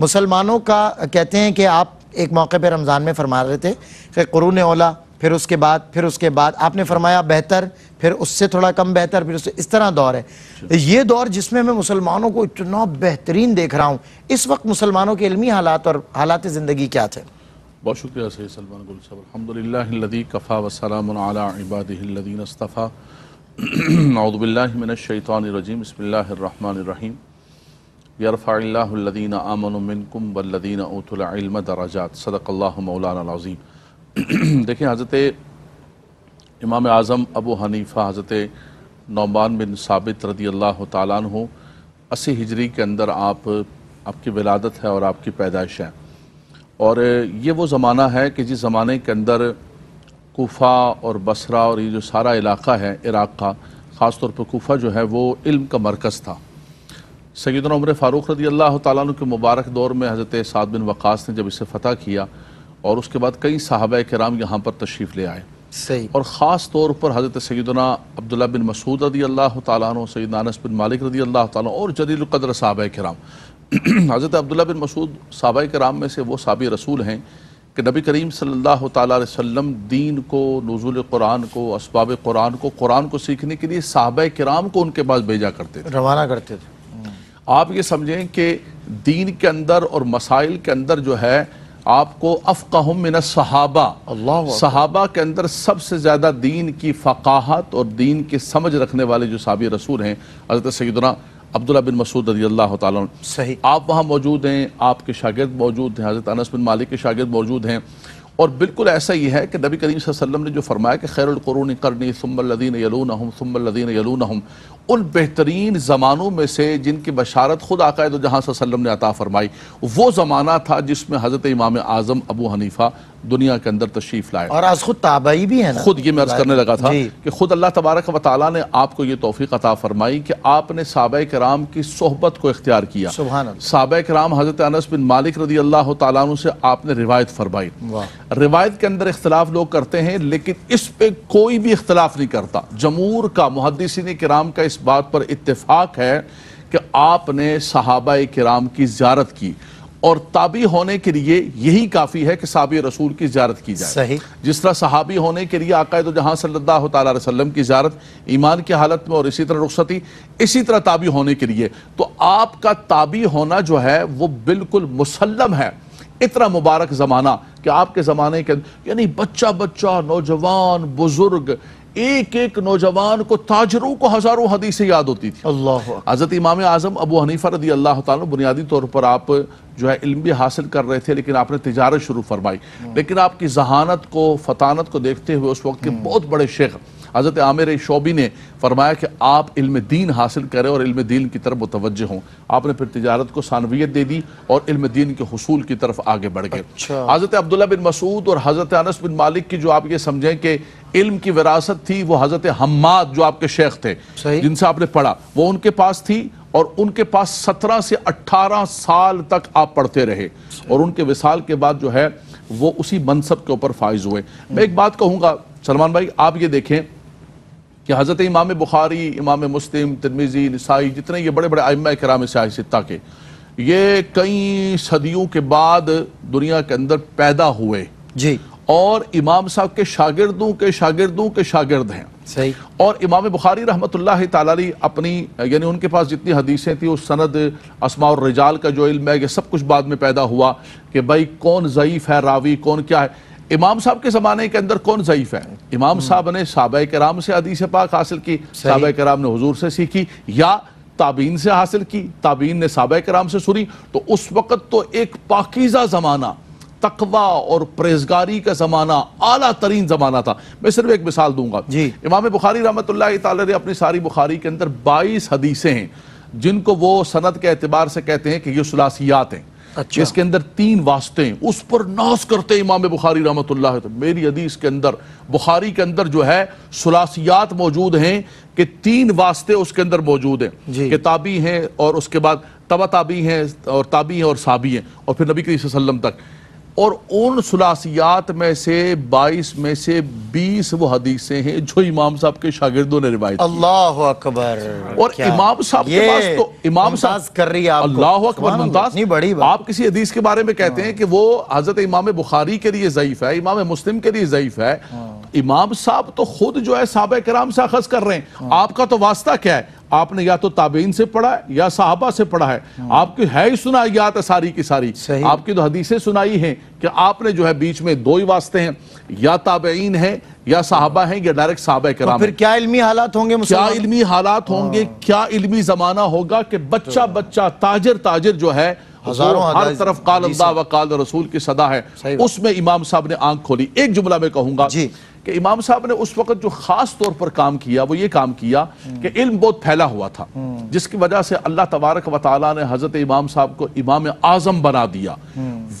मुसलमानों का कहते हैं कि आप एक मौके पर रमज़ान में फरमा रहे थे कि क़रून ओला फिर उसके बाद फिर उसके बाद आपने फरमाया बेहतर फिर उससे थोड़ा कम बेहतर फिर उससे इस तरह दौर है ये दौर जिसमें मैं मुसलमानों को इतना बेहतरीन देख रहा हूँ इस वक्त मुसलमानों के इलमी हालात और हालात ज़िंदगी क्या थे बहुत शुक्रिया सही सलमान गुल साहब अलहमदिल्लादी कफ़ा वसलम इबादी इबादीन अस्तफ़ा अउदबिल्लिमिनशैतरजीम बसमीम यरफ़ाल्लादीन आमनकुम वल्लदीन उतलम दराजात सदक मौलानाजीम देखें हज़रत इमाम आज़म अबू हनीफ़ा हज़रत नौमान बिन साबित रदी अल्लाह तु असी हिजरी के अंदर आप आपकी विलादत है और आपकी पैदाइश है और ये वो ज़माना है कि जिस ज़माने के अंदर कोफ़ा और बसरा और ये जो सारा इलाका है इराक़ का ख़ास तौर पर कोफ़ा जो है वो इल्म का मरकज़ था सईद उमर फ़ारूक रदी अल्लाह तु के मुबारक दौर में हज़रत साद बिन वक़ास ने जब इसे फ़तह किया और उसके बाद कई साहब कराम यहाँ पर तशरीफ़ ले आए सही और ख़ास तौर पर हज़रत सैदना अब्दुल्ला बिन मसूद रदी अल्लाह तु सईद अनस बिन मालिक रदी अल्लाह तु और जलीलकदर साहब कराम हज़रत अब्दुल्ला बिन मसूद साहब कराम में से वो साबी रसूल हैं कि नबी करीम सल्लल्लाहु सल्ला वसल्लम दीन को नज़ुल कुरान को इसबाब कुरान को कुरान को सीखने के लिए साहब कराम को उनके पास भेजा करते थे रवाना करते थे आप ये समझें कि दीन के अंदर और मसाइल के अंदर जो है आपको अफ़ाहम मिन सहाबा अल्लाह सहाबा के अंदर सबसे ज़्यादा दीन की फ़काहत और दीन की समझ रखने वाले जो साबी रसूल हैं हजरत सैदना अब्दुल्ला बिन मसूद रजी अल्लाह सही आप वहाँ मौजूद हैं आपके शागिद मौजूद हैं हज़रत अनस बिन मालिक के शागिद मौजूद हैं और बिल्कुल ऐसा ही है कि नबी करीम वसल्लम ने जो फरमाया कि खैरकरून करनी लदीन यलून हम लदीन यलून हम उन बेहतरीन ज़मानों में से जिनकी बशारत खुद तो जहाँ सल्लम ने अता फरमाई वो ज़माना था जिसमें हज़रत इमाम आज़म अबू हनीफ़ा दुनिया के अंदर तशरीफ़ लाए और आज खुद ताबाई भी है खुद ये मैं अर्ज़ करने लगा था कि खुद अल्लाह तबारक व ताली ने आपको ये तोफ़ी अता फरमाई कि आपने साब कराम की सोहबत को इख्तियार किया साब राम हज़रत अनस बिन मालिक रदी अल्लाह तु से आपने रिवायत फरमाई रिवायत के अंदर इख्तलाफ लोग करते हैं लेकिन इस पर कोई भी इख्तलाफ नहीं करता जमूर का मुहदसिन कराम का इस बात पर इतफाक है कि आपने सहाबा कराम की ज्यारत की और ताबी होने के लिए यही काफ़ी है कि साबी रसूल की ज्यारत की जाए सही जिस तरह सहाबी होने के लिए आकायद जहाँ सल्ला तसलम की ज्यारत ईमान की हालत में और इसी तरह रुखसती इसी तरह ताबी होने के लिए तो आपका ताबी होना जो है वो बिल्कुल मुसलम है इतना मुबारक ज़माना कि आपके ज़माने के यानी बच्चा बच्चा नौजवान बुज़ुर्ग एक एक नौजवान को ताजरों को हजारों हदीसें याद होती थी अल्लाह हजरत इमाम आजम अबू हनीफा रदी अल्लाह तुनियादी तौर पर आप जो है इल्म भी हासिल कर रहे थे लेकिन आपने तजारत शुरू फरमाई लेकिन आपकी जहानत को फतानत को देखते हुए उस वक्त के हम्म। बहुत बड़े शेख हज़रत आमिर शोबी ने फरमाया कि आप इल्म दीन हासिल करें और इल्म दीन की तरफ मुतवज हों आपने फिर तजारत को सानवियत दे दी और इल्म दीन के हसूल की तरफ आगे बढ़ गए अच्छा। हज़रत अब्दुल्ला बिन मसूद और हज़रत अनस बिन मालिक की जो आप ये समझें कि इल्म की विरासत थी वो हजरत हम्माद जो आपके शेख थे जिनसे आपने पढ़ा वो उनके पास थी और उनके पास सत्रह से अट्ठारह साल तक आप पढ़ते रहे और उनके विसाल के बाद जो है वो उसी मनसब के ऊपर फाइज हुए मैं एक बात कहूंगा सलमान भाई आप ये देखें कि हज़रत इमाम बुखारी इमाम मुस्लिम तनमीज़ी नसाई जितने ये बड़े बड़े आयम कराम सिता के ये कई सदियों के बाद दुनिया के अंदर पैदा हुए जी और इमाम साहब के शागिर्दों के शागिर्दों के शागिर्द हैं सही और इमाम बुखारी रहमत ताली अपनी यानी उनके पास जितनी हदीसें थी उस सनद असमा और रिजाल का जो इल्म है ये सब कुछ बाद में पैदा हुआ कि भाई कौन ज़यीफ़ है रावी कौन क्या है इमाम साहब के ज़माने के अंदर कौन ज़यीफ़ है इमाम हम्म। साहब ने के कराम से हदीस पाक हासिल की के कराम ने हजूर से सीखी या ताबीन से हासिल की ताबीन ने के कराम से सुनी तो उस वक़्त तो एक पाकिज़ा ज़माना तकवा और परहेजगारी का ज़माना आला तरीन ज़माना था मैं सिर्फ एक मिसाल दूंगा जी इमाम बुखारी रहमत ने अपनी सारी बुखारी के अंदर बाईस हदीसें हैं जिनको वो सनत के अतबार से कहते हैं कि ये सलासियात हैं अच्छा। इसके अंदर तीन वास्ते हैं उस पर नाश करते हैं इमाम बुखारी रहमत तो मेरी हदीस के अंदर बुखारी के अंदर जो है सलासियात मौजूद हैं कि तीन वास्ते उसके अंदर मौजूद हैं किताबी हैं और उसके बाद तबाताबी हैं और ताबी हैं और साबी हैं और फिर नबी करीम तक और उन सलासियात में से बाईस में से बीस वो हदीसें हैं जो इमाम साहब के शागिर्दों ने रिवायत अल्लाह अकबर और इमाम साहब के पास तो इमाम साहब कर रही है अल्लाह अकबर मुमताज बड़ी आप किसी हदीस के बारे में कहते हैं हाँ। कि वो हजरत इमाम बुखारी के लिए ज़यीफ़ है इमाम मुस्लिम के लिए ज़यीफ़ है हाँ। इमाम साहब तो खुद जो है साहब कराम से अखज कर रहे हैं हाँ। आपका तो वास्ता क्या है आपने या तो ताबेन से पढ़ा है या साहबा से पढ़ा है हाँ। आपकी है ही सुना याद सारी की सारी आपकी तो हदीसें सुनाई हैं कि आपने जो है बीच में दो ही वास्ते हैं या ताबेन है या साहबा है या डायरेक्ट साहब तो कर फिर क्या इलमी हालात होंगे क्या इलमी हालात होंगे हाँ। क्या इलमी जमाना होगा कि बच्चा तो- बच्चा ताजर ताजर जो है तो हजारों हर तरफ काल अल्लाह व काल रसूल की सदा है उसमें इमाम साहब ने आंख खोली एक जुमला में कहूंगा कि इमाम साहब ने उस वक्त जो खास तौर पर काम किया वो ये काम किया कि इल्म बहुत फैला हुआ था जिसकी वजह से अल्लाह तबारक व ताली ने हजरत इमाम साहब को इमाम आजम बना दिया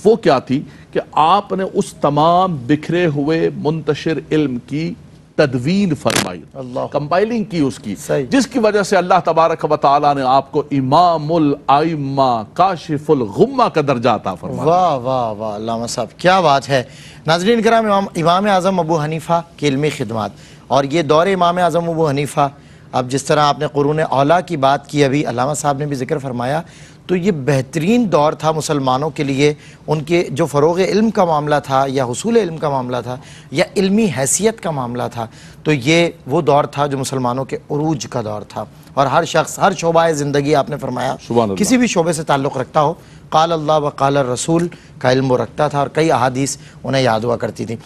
वो क्या थी कि आपने उस तमाम बिखरे हुए मुंतशिर इल्म की तदवीन फरमाई कंपाइलिंग की उसकी जिसकी वजह से अल्लाह तबारक व ताला ने आपको इमाम आइम्मा काशिफुल गुम्मा का दर्जा था फरमाया वाह वाह वाह साहब क्या बात है नाजरीन कराम इमाम आज़म अबू हनीफ़ा के इलमी खिदमत और ये दौरे इमाम आज़म अबू हनीफ़ा अब जिस तरह आपने क़रून अला की बात की अभी अलामा साहब ने भी जिक्र फरमाया तो ये बेहतरीन दौर था मुसलमानों के लिए उनके जो फ़रोग इल्म का मामला था या हसूल इल्म का मामला था या इल्मी हैसियत का मामला था तो ये वो दौर था जो मुसलमानों के अरूज का दौर था और हर शख्स हर शोबा ज़िंदगी आपने फरमाया किसी भी शोबे से ताल्लुक़ रखता हो काल अल्लाह व काल रसूल का इल्म रखता था और कई अहादीस उन्हें याद हुआ करती थी